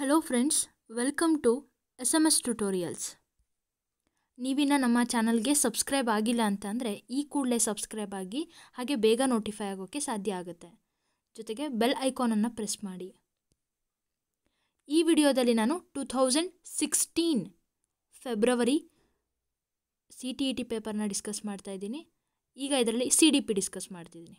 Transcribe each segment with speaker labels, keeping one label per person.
Speaker 1: Hello friends welcome to S M S tutorials ನೀವಿನ್ನ ನಮ್ಮ ಚಾನಲ್ಗೆ ಸಬ್ಸ್ಕ್ರೈಬ್ ಆಗಿಲ್ಲ ಅಂತಂದರೆ ಈ ಕೂಡಲೇ ಸಬ್ಸ್ಕ್ರೈಬ್ ಆಗಿ ಹಾಗೆ ಬೇಗ ನೋಟಿಫೈ ಆಗೋಕ್ಕೆ ಸಾಧ್ಯ ಆಗುತ್ತೆ ಜೊತೆಗೆ ಬೆಲ್ ಐಕಾನನ್ನು ಪ್ರೆಸ್ ಮಾಡಿ ಈ ವಿಡಿಯೋದಲ್ಲಿ ನಾನು two thousand sixteen February C T E T ಪೇಪರ್ನ ಡಿಸ್ಕಸ್ ಮಾಡ್ತಾ ಇದ್ದೀನಿ ಈಗ ಇದರಲ್ಲಿ ಸಿ ಡಿ ಪಿ ಡಿಸ್ಕಸ್ ಮಾಡ್ತಿದ್ದೀನಿ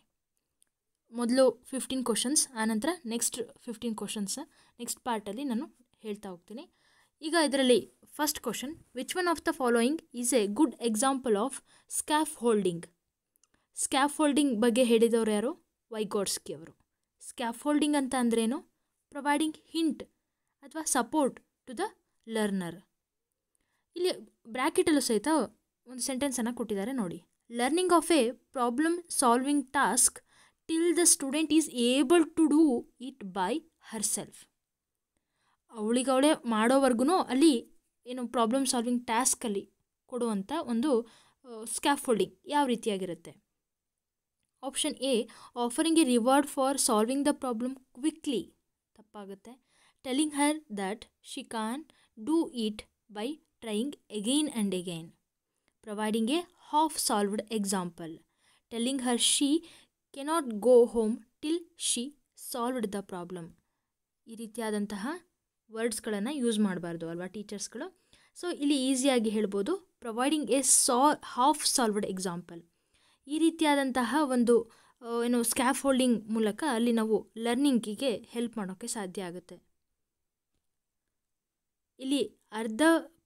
Speaker 1: ಮೊದಲು ಫಿಫ್ಟೀನ್ ಕ್ವಶನ್ಸ್ ಆನಂತರ ನೆಕ್ಸ್ಟ್ ಫಿಫ್ಟೀನ್ ಕ್ವಶನ್ಸ್ ನೆಕ್ಸ್ಟ್ ಪಾರ್ಟಲ್ಲಿ ನಾನು ಹೇಳ್ತಾ ಹೋಗ್ತೀನಿ ಈಗ ಇದರಲ್ಲಿ first question which one of the following is a good example of scaffolding scaffolding ಬಗ್ಗೆ ಹೇಳಿದವರು ಯಾರು ವೈಗೋಡ್ಸ್ಕಿ ಅವರು ಸ್ಕ್ಯಾಫ್ ಹೋಲ್ಡಿಂಗ್ ಅಂತ ಅಂದ್ರೇನು ಪ್ರೊವೈಡಿಂಗ್ ಹಿಂಟ್ ಅಥವಾ ಸಪೋರ್ಟ್ ಟು ದ ಲರ್ನರ್ ಇಲ್ಲಿ ಬ್ರ್ಯಾಕೆಟಲ್ಲೂ ಸಹಿತ ಒಂದು ಸೆಂಟೆನ್ಸನ್ನು ಕೊಟ್ಟಿದ್ದಾರೆ ನೋಡಿ learning of a problem solving task till the student is able to do it by herself ಅವಳಿಗೆ ಅವಳೇ ಮಾಡೋವರೆಗೂ ಅಲ್ಲಿ ಏನು ಪ್ರಾಬ್ಲಮ್ ಸಾಲ್ವಿಂಗ್ ಟಾಸ್ಕಲ್ಲಿ ಕೊಡುವಂಥ ಒಂದು ಸ್ಕ್ಯಾಫೋಲ್ಡಿಂಗ್ ಯಾವ ರೀತಿಯಾಗಿರುತ್ತೆ option A offering a reward for solving the problem quickly ತಪ್ಪಾಗುತ್ತೆ telling her that she can do it by trying again and again providing a half solved example telling her she cannot go home till she solved the problem ಈ ರೀತಿಯಾದಂತಹ ವರ್ಡ್ಸ್ಗಳನ್ನು use ಮಾಡಬಾರ್ದು ಅಲ್ವಾ ಟೀಚರ್ಸ್ಗಳು so ಇಲ್ಲಿ ಈಸಿಯಾಗಿ ಹೇಳ್ಬೋದು providing a ಸಾ half solved example ಈ ರೀತಿಯಾದಂತಹ ಒಂದು ಏನು ಸ್ಕ್ಯಾಫ್ ಹೋಲ್ಡಿಂಗ್ ಮೂಲಕ ಅಲ್ಲಿ ನಾವು ಲರ್ನಿಂಗಿಗೆ ಹೆಲ್ಪ್ ಮಾಡೋಕ್ಕೆ ಸಾಧ್ಯ ಆಗುತ್ತೆ ಇಲ್ಲಿ ಅರ್ಧ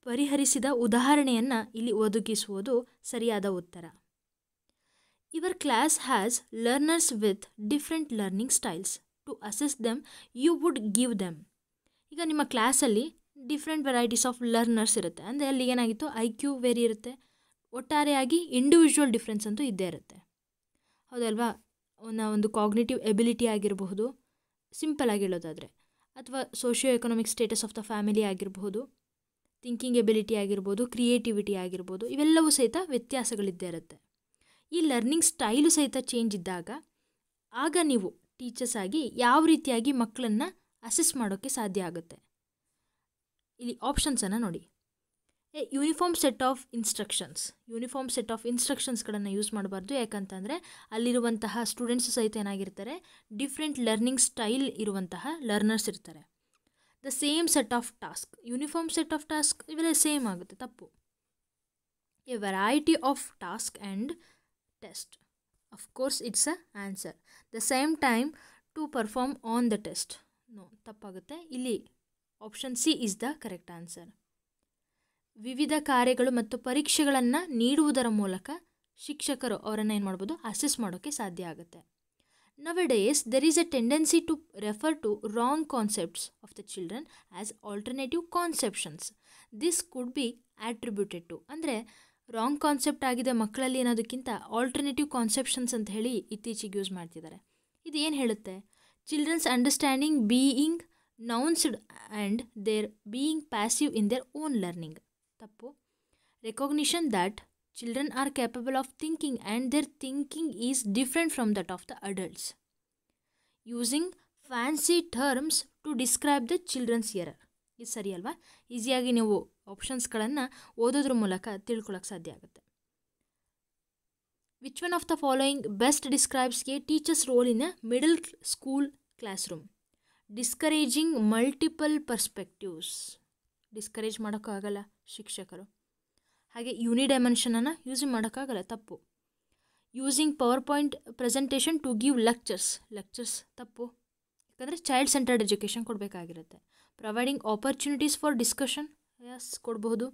Speaker 1: ಪರಿಹರಿಸಿದ ಉದಾಹರಣೆಯನ್ನು ಇಲ್ಲಿ ಒದಗಿಸುವುದು ಸರಿಯಾದ ಉತ್ತರ Your class has learners with different learning styles. To assess them you would give them ಈಗ ನಿಮ್ಮ ಕ್ಲಾಸಲ್ಲಿ ಡಿಫ್ರೆಂಟ್ ವೆರೈಟೀಸ್ ಆಫ್ ಲರ್ನರ್ಸ್ ಇರುತ್ತೆ ಅಂದರೆ ಅಲ್ಲಿ ಏನಾಗಿತ್ತು ಐ ಕ್ಯೂ ವೇರಿ ಇರುತ್ತೆ ಒಟ್ಟಾರೆಯಾಗಿ ಇಂಡಿವಿಜುವಲ್ ಡಿಫ್ರೆನ್ಸ್ ಅಂತೂ ಇದ್ದೇ ಇರುತ್ತೆ ಹೌದಲ್ವಾ ಅವನ ಒಂದು ಕಾಗ್ನೇಟಿವ್ ಎಬಿಲಿಟಿ ಆಗಿರಬಹುದು ಸಿಂಪಲ್ ಆಗಿ ಹೇಳೋದಾದರೆ ಅಥವಾ socio economic status of the family ಆಗಿರಬಹುದು ಥಿಂಕಿಂಗ್ ಎಬಿಲಿಟಿ ಆಗಿರ್ಬೋದು ಕ್ರಿಯೇಟಿವಿಟಿ ಆಗಿರ್ಬೋದು ಇವೆಲ್ಲವೂ ಸಹಿತ ವ್ಯತ್ಯಾಸಗಳಿದ್ದೇ ಇರುತ್ತೆ ಈ ಲರ್ನಿಂಗ್ ಸ್ಟೈಲು ಸಹಿತ ಚೇಂಜ್ ಇದ್ದಾಗ ಆಗ ನೀವು ಟೀಚರ್ಸ್ ಆಗಿ ಯಾವ ರೀತಿಯಾಗಿ ಮಕ್ಕಳನ್ನು ಅಸೆಸ್ ಮಾಡೋಕ್ಕೆ ಸಾಧ್ಯ ಆಗುತ್ತೆ ಇಲ್ಲಿ ಆಪ್ಷನ್ಸನ್ನು ನೋಡಿ a uniform set of instructions uniform set of ಇನ್ಸ್ಟ್ರಕ್ಷನ್ಸ್ಗಳನ್ನು ಯೂಸ್ ಮಾಡಬಾರ್ದು ಯಾಕಂತಂದರೆ ಅಲ್ಲಿರುವಂತಹ ಸ್ಟೂಡೆಂಟ್ಸ್ ಸಹಿತ ಏನಾಗಿರ್ತಾರೆ ಡಿಫ್ರೆಂಟ್ ಲರ್ನಿಂಗ್ ಸ್ಟೈಲ್ ಇರುವಂತಹ ಲರ್ನರ್ಸ್ ಇರ್ತಾರೆ the same set of task uniform set of task ಇವೆಲ್ಲ ಸೇಮ್ ಆಗುತ್ತೆ ತಪ್ಪು a variety of task and test. Of course, it's a answer. The same time to perform on the test. No, ತಪ್ಪಾಗುತ್ತೆ ಇಲ್ಲಿ option C is the correct answer ವಿವಿಧ ಕಾರ್ಯಗಳು ಮತ್ತು ಪರೀಕ್ಷೆಗಳನ್ನು ನೀಡುವುದರ ಮೂಲಕ ಶಿಕ್ಷಕರು ಅವರನ್ನು ಏನು ಮಾಡ್ಬೋದು ಅಸೆಸ್ ಮಾಡೋಕ್ಕೆ ಸಾಧ್ಯ ಆಗುತ್ತೆ nowadays there is a tendency to refer to wrong concepts of the children as alternative conceptions this could be attributed to ಅಂದರೆ ರಾಂಗ್ ಕಾನ್ಸೆಪ್ಟ್ ಆಗಿದೆ ಮಕ್ಕಳಲ್ಲಿ ಅನ್ನೋದಕ್ಕಿಂತ ಆಲ್ಟರ್ನೇಟಿವ್ ಕಾನ್ಸೆಪ್ಷನ್ಸ್ ಅಂತ ಹೇಳಿ ಇತ್ತೀಚೆಗೆ ಯೂಸ್ ಮಾಡ್ತಿದ್ದಾರೆ ಇದು ಏನು ಹೇಳುತ್ತೆ childrens understanding being nuanced and their being passive in their own learning ತಪ್ಪು recognition that children are capable of thinking and their thinking is different from that of the adults using fancy terms to describe the childrens ear ಇದು ಸರಿ ಅಲ್ವಾ ಈಸಿಯಾಗಿ ನೀವು ಆಪ್ಷನ್ಸ್ಗಳನ್ನು ಓದೋದ್ರ ಮೂಲಕ ತಿಳ್ಕೊಳಕ್ಕೆ ಸಾಧ್ಯ ಆಗುತ್ತೆ which one of the following best ಡಿಸ್ಕ್ರೈಬ್ಸ್ಗೆ teachers role in a middle school classroom discouraging multiple perspectives discourage ಮಾಡೋಕ್ಕಾಗಲ್ಲ ಶಿಕ್ಷಕರು ಹಾಗೆ ಯುನಿಡೈಮೆನ್ಷನನ್ನು ಯೂಸ್ ಮಾಡೋಕ್ಕಾಗಲ್ಲ ತಪ್ಪು using power point presentation to give lectures lectures ತಪ್ಪು ಯಾಕಂದರೆ ಚೈಲ್ಡ್ ಸೆಂಟರ್ಡ್ ಎಜುಕೇಷನ್ ಕೊಡಬೇಕಾಗಿರುತ್ತೆ providing opportunities for discussions ಕೊಡಬಹುದು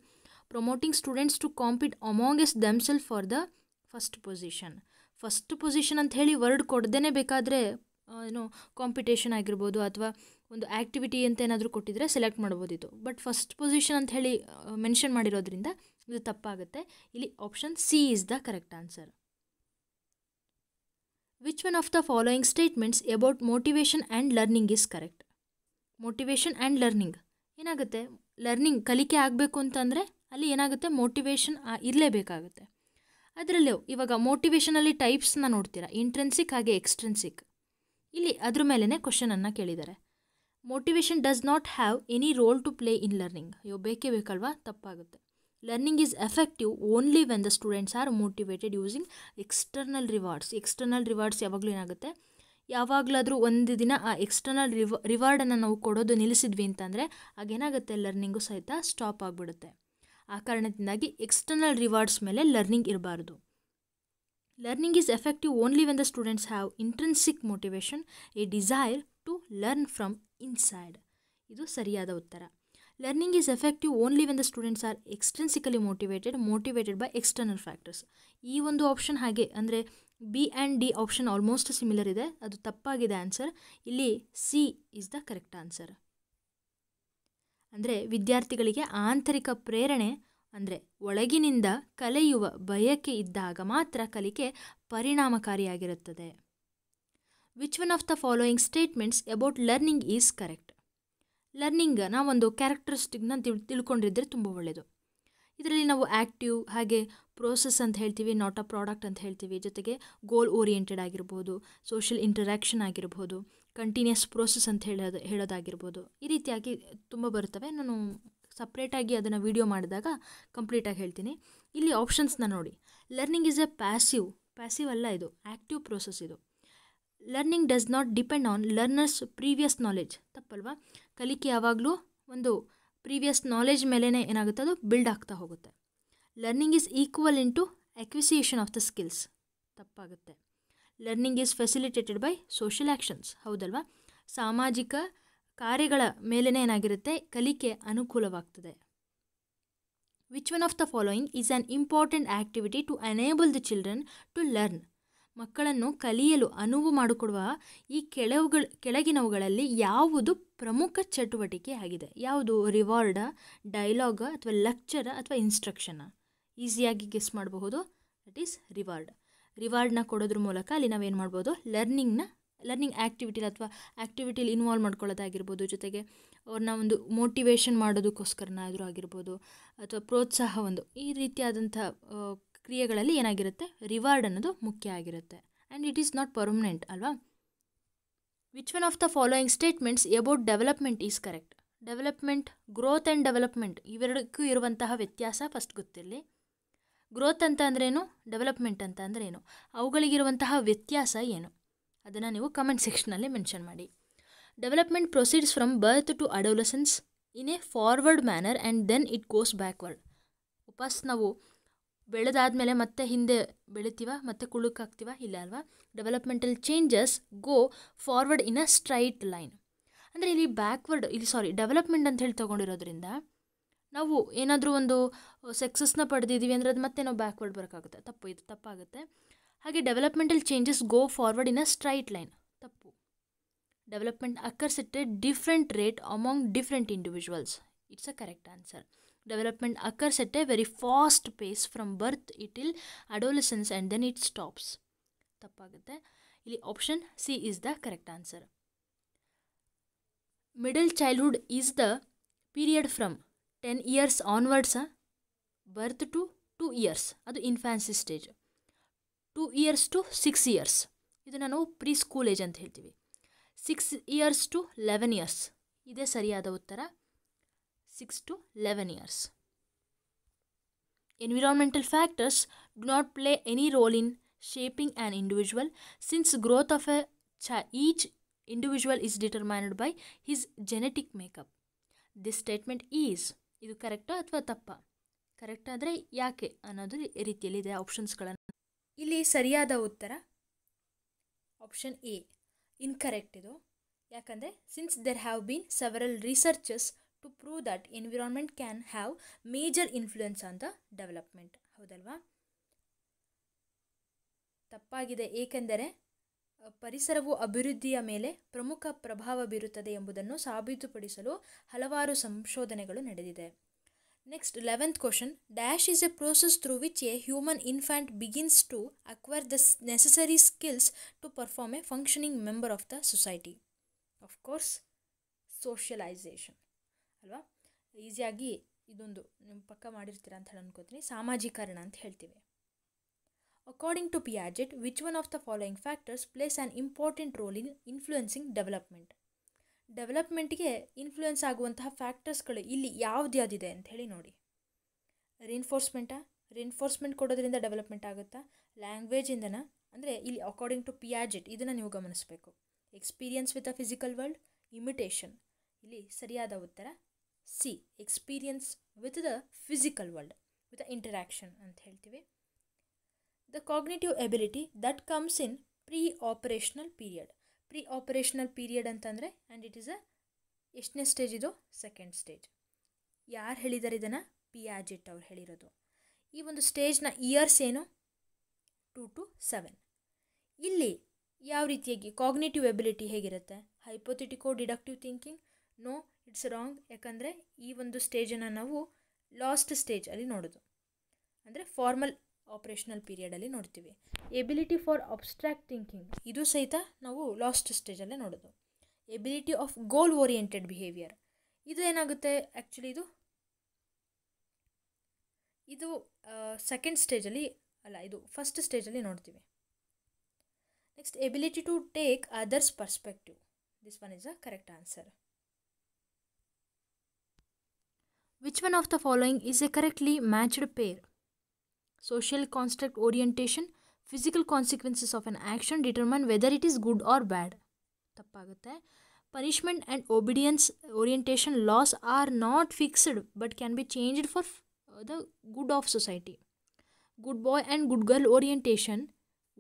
Speaker 1: promoting students to compete amongst themselves for the first position first position ಅಂತ ಹೇಳಿ ವರ್ಡ್ ಕೊಡ್ದೇ ಬೇಕಾದರೆ ಏನು ಕಾಂಪಿಟೇಷನ್ ಆಗಿರ್ಬೋದು ಅಥವಾ ಒಂದು ಆ್ಯಕ್ಟಿವಿಟಿ ಅಂತ ಏನಾದರೂ ಕೊಟ್ಟಿದ್ರೆ ಸೆಲೆಕ್ಟ್ ಮಾಡ್ಬೋದಿತ್ತು ಬಟ್ ಫಸ್ಟ್ ಪೊಸಿಷನ್ ಅಂತ ಹೇಳಿ ಮೆನ್ಷನ್ ಮಾಡಿರೋದ್ರಿಂದ ಇದು ತಪ್ಪಾಗುತ್ತೆ ಇಲ್ಲಿ option C is the correct answer which one of the following statements about motivation and learning is correct motivation and learning ಏನಾಗುತ್ತೆ ಲರ್ನಿಂಗ್ ಕಲಿಕೆ ಆಗಬೇಕು ಅಂತಂದರೆ ಅಲ್ಲಿ ಏನಾಗುತ್ತೆ ಮೋಟಿವೇಶನ್ ಇರಲೇಬೇಕಾಗುತ್ತೆ ಅದರಲ್ಲೂ ಇವಾಗ ಮೋಟಿವೇಶನಲ್ಲಿ ಟೈಪ್ಸ್ನ ನೋಡ್ತೀರಾ ಇಂಟ್ರೆನ್ಸಿಕ್ ಹಾಗೆ ಎಕ್ಸ್ಟ್ರೆನ್ಸಿಕ್ ಇಲ್ಲಿ ಅದ್ರ ಮೇಲೇ ಕ್ವಶನನ್ನು ಕೇಳಿದ್ದಾರೆ motivation does not have any role to play in learning ಅಯ್ಯೋ ಬೇಕೇ ಬೇಕಲ್ವಾ ತಪ್ಪಾಗುತ್ತೆ learning is effective only when the students are motivated using external rewards external rewards ಯಾವಾಗಲೂ ಏನಾಗುತ್ತೆ ಯಾವಾಗಲಾದರೂ ಒಂದು ದಿನ ಆ ಎಕ್ಸ್ಟರ್ನಲ್ ರಿವ ರಿವಾರ್ಡನ್ನು ನಾವು ಕೊಡೋದು ನಿಲ್ಲಿಸಿದ್ವಿ ಅಂತಂದರೆ ಆಗೇನಾಗುತ್ತೆ ಲರ್ನಿಂಗು ಸಹಿತ ಸ್ಟಾಪ್ ಆಗಿಬಿಡುತ್ತೆ ಆ ಕಾರಣದಿಂದಾಗಿ ಎಕ್ಸ್ಟರ್ನಲ್ ರಿವಾರ್ಡ್ಸ್ ಮೇಲೆ ಲರ್ನಿಂಗ್ ಇರಬಾರ್ದು learning is effective only when the students have intrinsic motivation a desire to learn from inside ಇದು ಸರಿಯಾದ ಉತ್ತರ learning is effective only when the students are extrinsically motivated motivated by external factors ಈ ಒಂದು option ಹಾಗೆ ಅಂದರೆ B and D option almost similar ಇದೆ ಅದು ತಪ್ಪಾಗಿದೆ ಆನ್ಸರ್ ಇಲ್ಲಿ C is the correct answer ಅಂದರೆ ವಿದ್ಯಾರ್ಥಿಗಳಿಗೆ ಆಂತರಿಕ ಪ್ರೇರಣೆ ಅಂದರೆ ಒಳಗಿನಿಂದ ಕಲಿಯುವ ಬಯಕೆ ಇದ್ದಾಗ ಮಾತ್ರ ಕಲಿಕೆ ಪರಿಣಾಮಕಾರಿಯಾಗಿರುತ್ತದೆ which one of the following statements about learning is correct learning ನಾವೊಂದು ಕ್ಯಾರೆಕ್ಟರಿಸ್ಟಿಕ್ನ ತಿಳ್ ತಿಳ್ಕೊಂಡಿದ್ದರೆ ತುಂಬ ಒಳ್ಳೆಯದು ಇದರಲ್ಲಿ ನಾವು ಆ್ಯಕ್ಟಿವ್ ಹಾಗೆ ಪ್ರೋಸೆಸ್ ಅಂತ ಹೇಳ್ತೀವಿ ನಾಟ್ ಅ ಪ್ರಾಡಕ್ಟ್ ಅಂತ ಹೇಳ್ತೀವಿ ಜೊತೆಗೆ ಗೋಲ್ ಓರಿಯೆಂಟೆಡ್ ಆಗಿರ್ಬೋದು ಸೋಷಿಯಲ್ ಇಂಟರ್ಯಾಕ್ಷನ್ ಆಗಿರ್ಬೋದು ಕಂಟಿನ್ಯೂಸ್ ಪ್ರೋಸೆಸ್ ಅಂತ ಹೇಳೋದು ಹೇಳೋದಾಗಿರ್ಬೋದು ಈ ರೀತಿಯಾಗಿ ತುಂಬ ಬರ್ತವೆ ನಾನು ಸಪ್ರೇಟಾಗಿ ಅದನ್ನು ವೀಡಿಯೋ ಮಾಡಿದಾಗ ಕಂಪ್ಲೀಟಾಗಿ ಹೇಳ್ತೀನಿ ಇಲ್ಲಿ ಆಪ್ಷನ್ಸ್ನ ನೋಡಿ learning is a passive passive ಅಲ್ಲ ಇದು ಆ್ಯಕ್ಟಿವ್ ಪ್ರೋಸೆಸ್ ಇದು learning does not depend on learners previous knowledge ತಪ್ಪಲ್ವಾ ಕಲಿಕೆ ಯಾವಾಗಲೂ ಒಂದು ಪ್ರೀವಿಯಸ್ ನಾಲೆಜ್ ಮೇಲೇ ಏನಾಗುತ್ತೆ ಅದು ಬಿಲ್ಡ್ ಆಗ್ತಾ ಹೋಗುತ್ತೆ learning is equal in to acquisition of the skills ತಪ್ಪಾಗುತ್ತೆ learning is facilitated by social actions ಹೌದಲ್ವಾ ಸಾಮಾಜಿಕ ಕಾರ್ಯಗಳ ಮೇಲೇ ಏನಾಗಿರುತ್ತೆ ಕಲಿಕೆ ಅನುಕೂಲವಾಗ್ತದೆ which one of the following is an important activity to enable the children to learn ಮಕ್ಕಳನ್ನು ಕಲಿಯಲು ಅನುವು ಮಾಡಿಕೊಡುವ ಈ ಕೆಳವುಗಳು ಕೆಳಗಿನವುಗಳಲ್ಲಿ ಯಾವುದು ಪ್ರಮುಖ ಚಟುವಟಿಕೆ ಆಗಿದೆ ಯಾವುದು ರಿವಾರ್ಡ ಡೈಲಾಗ ಅಥವಾ ಲೆಕ್ಚರ ಅಥವಾ ಇನ್ಸ್ಟ್ರಕ್ಷನ ಈಸಿಯಾಗಿ ಗೆಸ್ ಮಾಡಬಹುದು ದಟ್ ಈಸ್ ರಿವಾರ್ಡ್ ರಿವಾರ್ಡ್ನ ಕೊಡೋದ್ರ ಮೂಲಕ ಅಲ್ಲಿ ನಾವೇನು ಮಾಡ್ಬೋದು ಲರ್ನಿಂಗ್ನ ಲರ್ನಿಂಗ್ ಆ್ಯಕ್ಟಿವಿಟಿ ಅಥವಾ ಆ್ಯಕ್ಟಿವಿಟಿಲಿ ಇನ್ವಾಲ್ವ್ ಮಾಡ್ಕೊಳ್ಳೋದಾಗಿರ್ಬೋದು ಜೊತೆಗೆ ಅವ್ರನ್ನ ಒಂದು ಮೋಟಿವೇಶನ್ ಮಾಡೋದಕ್ಕೋಸ್ಕರನಾದರೂ ಆಗಿರ್ಬೋದು ಅಥವಾ ಪ್ರೋತ್ಸಾಹ ಒಂದು ಈ ರೀತಿಯಾದಂಥ ಕ್ರಿಯೆಗಳಲ್ಲಿ ಏನಾಗಿರುತ್ತೆ ರಿವಾರ್ಡ್ ಅನ್ನೋದು ಮುಖ್ಯ ಆಗಿರುತ್ತೆ and it is not permanent ಅಲ್ವಾ which one of the following statements about development is correct development growth and development ಇವೆರಡಕ್ಕೂ ಇರುವಂತಹ ವ್ಯತ್ಯಾಸ ಫಸ್ಟ್ ಗೊತ್ತಿರಲಿ ಗ್ರೋತ್ ಅಂತ ಅಂದ್ರೇನು ಡೆವಲಪ್ಮೆಂಟ್ ಅಂತ ಅಂದ್ರೇನು ಅವುಗಳಿಗಿರುವಂತಹ ವ್ಯತ್ಯಾಸ ಏನು ಅದನ್ನು ನೀವು ಕಮೆಂಟ್ ಸೆಕ್ಷನಲ್ಲಿ ಮೆನ್ಷನ್ ಮಾಡಿ development proceeds from birth to adolescence in a forward manner and then it goes backward ವಾಪಸ್ ನಾವು ಬೆಳೆದಾದಮೇಲೆ ಮತ್ತೆ ಹಿಂದೆ ಬೆಳಿತೀವ ಮತ್ತೆ ಕುಳುಕಾಗ್ತೀವ ಇಲ್ಲ ಅಲ್ವಾ developmental changes go forward in a straight line ಅಂದರೆ ಇಲ್ಲಿ ಬ್ಯಾಕ್ವರ್ಡ್ ಇಲ್ಲಿ ಸಾರಿ ಡೆವಲಪ್ಮೆಂಟ್ ಅಂತ ಹೇಳಿ ತೊಗೊಂಡಿರೋದ್ರಿಂದ ನಾವು ಏನಾದರೂ ಒಂದು ಸಕ್ಸಸ್ನ ಪಡೆದಿದ್ದೀವಿ ಅಂದರೆ ಅದು ಮತ್ತೆ ನಾವು ಬ್ಯಾಕ್ವರ್ಡ್ ಬರೋಕ್ಕಾಗುತ್ತೆ ತಪ್ಪು ಇದು ತಪ್ಪಾಗುತ್ತೆ ಹಾಗೆ developmental changes go forward in a straight line ತಪ್ಪು development occurs different rate among different individuals it's a correct answer development occurs at a very fast pace from birth till adolescence and then it stops ತಪ್ಪಾಗುತ್ತೆ ಇಲ್ಲಿ option C is the correct answer middle childhood is the period from ten years onwards birth to two years ಅದು infancy stage two years to six years ಇದು ನಾವು preschool age ಅಂತ ಹೇಳ್ತೀವಿ six years to eleven years ಇದೇ ಸರಿಯಾದ ಉತ್ತರ 6 to 11 years. Environmental factors do not play any role in shaping an individual since growth of a each individual is determined by his genetic makeup. This statement is ಇದು ಕರೆಕ್ಟಾ ಅಥವಾ ತಪ್ಪಾ correct ಆದರೆ ಯಾಕೆ ಅನ್ನೋದು ರೀತಿಯಲ್ಲಿದೆ ಆಪ್ಷನ್ಸ್ಗಳನ್ನು ಇಲ್ಲಿ ಸರಿಯಾದ ಉತ್ತರ ಆಪ್ಷನ್ ಎ ಇನ್ಕರೆಕ್ಟ್ ಇದು ಯಾಕಂದರೆ since there have been several researches to prove that environment can have major influence on the development ಹೌದಲ್ವಾ ತಪ್ಪಾಗಿದೆ ಏಕೆಂದರೆ ಪರಿಸರವು ಅಭಿವೃದ್ಧಿಯ ಮೇಲೆ ಪ್ರಮುಖ ಪ್ರಭಾವ ಬೀರುತ್ತದೆ ಎಂಬುದನ್ನು ಸಾಬೀತುಪಡಿಸಲು ಹಲವಾರು ಸಂಶೋಧನೆಗಳು ನಡೆದಿದೆ next eleventh question dash is a process through which a human infant begins to acquire the necessary skills to perform a functioning member of the society of course socialization ಅಲ್ವಾ ಈಸಿಯಾಗಿ ಇದೊಂದು ನಿಮ್ಮ ಪಕ್ಕ ಮಾಡಿರ್ತೀರ ಅಂತ ಹೇಳಿ ಅನ್ಕೋತೀನಿ ಸಾಮಾಜಿಕರಣ ಅಂತ ಹೇಳ್ತೀವಿ according to Piaget which one of the following factors plays an important role in influencing development ಡೆವಲಪ್ಮೆಂಟ್ಗೆ ಇನ್ಫ್ಲುಯೆನ್ಸ್ ಆಗುವಂತಹ ಫ್ಯಾಕ್ಟರ್ಸ್ಗಳು ಇಲ್ಲಿ ಯಾವ್ದು ಯಾವುದಿದೆ ಅಂತ ಹೇಳಿ ನೋಡಿ ರಿನ್ಫೋರ್ಸ್ಮೆಂಟಾ ರಿನ್ಫೋರ್ಸ್ಮೆಂಟ್ ಕೊಡೋದ್ರಿಂದ ಡೆವಲಪ್ಮೆಂಟ್ ಆಗುತ್ತಾ ಲ್ಯಾಂಗ್ವೇಜಿಂದನ ಅಂದರೆ ಇಲ್ಲಿ ಅಕಾರ್ಡಿಂಗ್ ಟು ಪಿಯಾಜೆಟ್ ಇದನ್ನು ನೀವು ಗಮನಿಸಬೇಕು experience with a physical world imitation ಇಲ್ಲಿ ಸರಿಯಾದ ಉತ್ತರ C experience with the physical world with interaction ಅಂತ ಹೇಳ್ತೀವಿ the cognitive ability that comes in preoperational period preoperational period ಅಂತಂದರೆ ಆ್ಯಂಡ್ ಇಟ್ ಈಸ್ ಅ ಎಷ್ಟನೇ ಸ್ಟೇಜ್ ಇದು second stage ಯಾರು ಹೇಳಿದ್ದಾರೆ ಇದನ್ನು ಪಿ ಆಜಿಟ್ ಅವ್ರು ಹೇಳಿರೋದು ಈ ಒಂದು ಸ್ಟೇಜ್ನ ಇಯರ್ಸ್ ಏನು ಟು ಟು ಸೆವೆನ್ ಇಲ್ಲಿ ಯಾವ ರೀತಿಯಾಗಿ ಕಾಗ್ನೇಟಿವ್ ಎಬಿಲಿಟಿ ಹೇಗಿರುತ್ತೆ hypothetico deductive thinking no it's wrong ಯಾಕಂದರೆ ಈ ಒಂದು ಸ್ಟೇಜನ್ನು ನಾವು ಲಾಸ್ಟ್ ಸ್ಟೇಜಲ್ಲಿ ನೋಡೋದು ಅಂದರೆ ಫಾರ್ಮಲ್ ಆಪ್ರೇಷನಲ್ ಪೀರಿಯಡಲ್ಲಿ ನೋಡ್ತೀವಿ ಎಬಿಲಿಟಿ ಫಾರ್ ಅಬ್ಸ್ಟ್ರಾಕ್ಟ್ ಥಿಂಕಿಂಗ್ ಇದು ಸಹಿತ ನಾವು ಲಾಸ್ಟ್ ಸ್ಟೇಜಲ್ಲೇ ನೋಡೋದು ability of goal oriented behaviour ಇದು ಏನಾಗುತ್ತೆ ಆ್ಯಕ್ಚುಲಿ ಇದು ಇದು ಸೆಕೆಂಡ್ ಸ್ಟೇಜಲ್ಲಿ ಅಲ್ಲ ಇದು ಫಸ್ಟ್ ಸ್ಟೇಜಲ್ಲಿ ನೋಡ್ತೀವಿ next ability to take others perspective this one is a correct answer which one of the following is a correctly matched pair social construct orientation physical consequences of an action determine whether it is good or bad ತಪ್ಪಾಗುತ್ತೆ punishment and obedience orientation laws are not fixed but can be changed for the good of society good boy and good girl orientation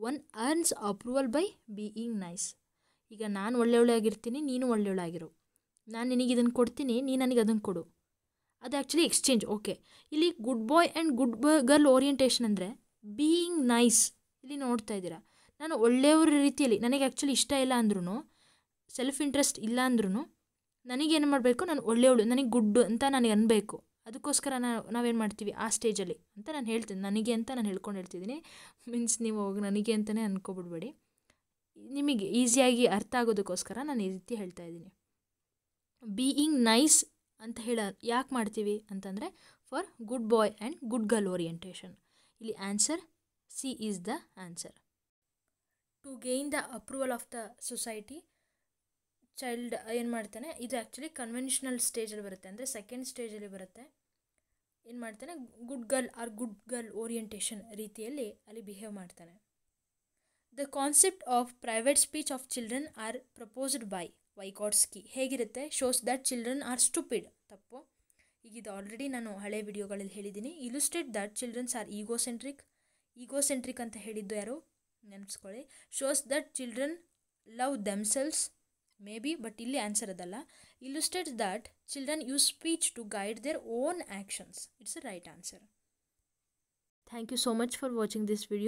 Speaker 1: one earns approval by being nice ಈಗ ನಾನು ಒಳ್ಳೆಯವಳೆ ಆಗಿರ್ತೀನಿ ನೀನು ಒಳ್ಳೆಯವಳಾಗಿರು ನಾನು ನಿನಗೆ ಇದನ್ನು ಕೊಡ್ತೀನಿ ನೀನು ನನಗೆ ಅದನ್ನು ಕೊಡು ಅದು ಆ್ಯಕ್ಚುಲಿ ಎಕ್ಸ್ಚೇಂಜ್ ಓಕೆ ಇಲ್ಲಿ good boy and good boy girl orientation ಅಂದರೆ ಬೀಯಿಂಗ್ ನೈಸ್ ಇಲ್ಲಿ ನೋಡ್ತಾ ಇದ್ದೀರಾ ನಾನು ಒಳ್ಳೆಯವ್ರ ರೀತಿಯಲ್ಲಿ ನನಗೆ ಆ್ಯಕ್ಚುಲಿ ಇಷ್ಟ ಇಲ್ಲ ಅಂದ್ರೂ ಸೆಲ್ಫ್ ಇಂಟ್ರೆಸ್ಟ್ ಇಲ್ಲ ಅಂದ್ರೂ ನನಗೇನು ಮಾಡಬೇಕು ನಾನು ಒಳ್ಳೆಯವಳು ನನಗೆ ಗುಡ್ ಅಂತ ನನಗೆ ಅನ್ಬೇಕು ಅದಕ್ಕೋಸ್ಕರ ನಾವು ನಾವೇನು ಮಾಡ್ತೀವಿ ಆ ಸ್ಟೇಜಲ್ಲಿ ಅಂತ ನಾನು ಹೇಳ್ತೀನಿ ನನಗೆ ಅಂತ ನಾನು ಹೇಳ್ಕೊಂಡು ಹೇಳ್ತಿದ್ದೀನಿ ಮೀನ್ಸ್ ನೀವು ನನಗೆ ಅಂತಲೇ ಅಂದ್ಕೊಬಿಡ್ಬೇಡಿ ನಿಮಗೆ ಈಸಿಯಾಗಿ ಅರ್ಥ ಆಗೋದಕ್ಕೋಸ್ಕರ ನಾನು ಈ ರೀತಿ ಹೇಳ್ತಾ ಇದ್ದೀನಿ ಬೀಯಿಂಗ್ ನೈಸ್ ಅಂತ ಹೇಳ ಯಾಕೆ ಮಾಡ್ತೀವಿ ಅಂತಂದರೆ for good boy and good girl orientation ಇಲ್ಲಿ answer C is the answer to gain the approval of the society child ಏನು ಮಾಡ್ತಾನೆ ಇದು ಆ್ಯಕ್ಚುಲಿ ಕನ್ವೆನ್ಷನಲ್ ಸ್ಟೇಜಲ್ಲಿ ಬರುತ್ತೆ ಅಂದರೆ ಸೆಕೆಂಡ್ ಸ್ಟೇಜಲ್ಲಿ ಬರುತ್ತೆ ಏನು ಮಾಡ್ತಾನೆ good girl or good girl orientation ರೀತಿಯಲ್ಲಿ ಅಲ್ಲಿ ಬಿಹೇವ್ ಮಾಡ್ತಾನೆ the concept of private speech of children are proposed by Vygotsky ಹೇಗಿರುತ್ತೆ shows that children are stupid ತಪ್ಪು ಈಗ ಇದು ಆಲ್ರೆಡಿ ನಾನು ಹಳೆ ವಿಡಿಯೋಗಳಲ್ಲಿ ಹೇಳಿದ್ದೀನಿ illustrated that childrens are egocentric egocentric ಅಂತ ಹೇಳಿದ್ದು ಯಾರು ನೆನೆಸ್ಕೊಳ್ಳಿ shows that children love themselves may be but ಇಲ್ಲಿ ಆನ್ಸರ್ ಅದಲ್ಲ illustrates that children use speech to guide their own actions it's a right answer thank you so much for watching this video